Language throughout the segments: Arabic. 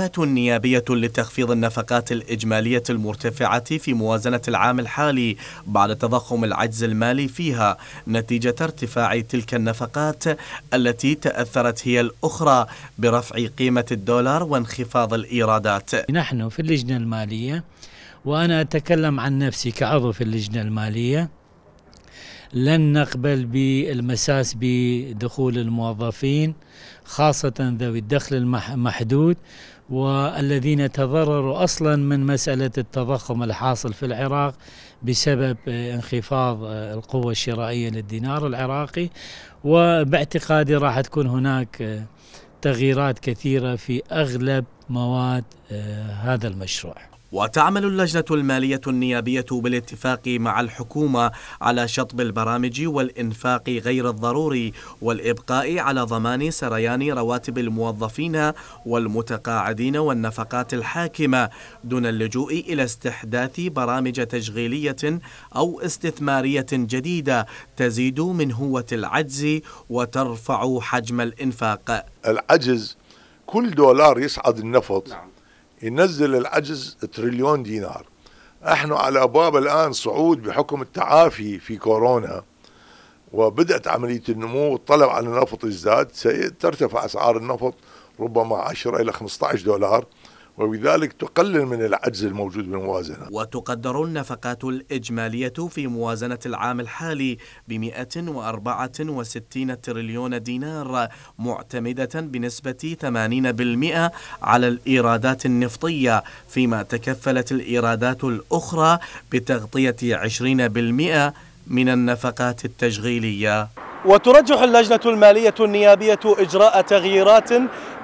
الجهات النيابية لتخفيض النفقات الإجمالية المرتفعة في موازنة العام الحالي بعد تضخم العجز المالي فيها نتيجة ارتفاع تلك النفقات التي تأثرت هي الأخرى برفع قيمة الدولار وانخفاض الإيرادات نحن في اللجنة المالية وأنا أتكلم عن نفسي كعضو في اللجنة المالية لن نقبل بالمساس بدخول الموظفين خاصة ذوي الدخل المحدود والذين تضرروا أصلا من مسألة التضخم الحاصل في العراق بسبب انخفاض القوة الشرائية للدينار العراقي وباعتقادي راح تكون هناك تغييرات كثيرة في أغلب مواد آه، هذا المشروع وتعمل اللجنة المالية النيابية بالاتفاق مع الحكومة على شطب البرامج والإنفاق غير الضروري والإبقاء على ضمان سريان رواتب الموظفين والمتقاعدين والنفقات الحاكمة دون اللجوء إلى استحداث برامج تشغيلية أو استثمارية جديدة تزيد من هوة العجز وترفع حجم الإنفاق العجز كل دولار يصعد النفط نعم. ينزل العجز تريليون دينار احنا على باب الان صعود بحكم التعافي في كورونا وبدات عمليه النمو والطلب على النفط يزداد سترتفع اسعار النفط ربما 10 الى 15 دولار وبذلك تقلل من العجز الموجود بالموازنة وتقدر النفقات الإجمالية في موازنة العام الحالي ب 164 تريليون دينار معتمدة بنسبة 80% على الإيرادات النفطية فيما تكفلت الإيرادات الأخرى بتغطية 20% من النفقات التشغيلية وترجح اللجنة المالية النيابية إجراء تغييرات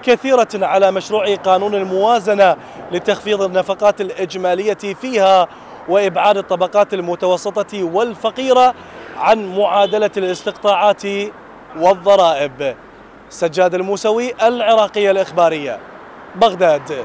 كثيرة على مشروع قانون الموازنة لتخفيض النفقات الإجمالية فيها وإبعاد الطبقات المتوسطة والفقيرة عن معادلة الاستقطاعات والضرائب سجاد الموسوي العراقية الإخبارية بغداد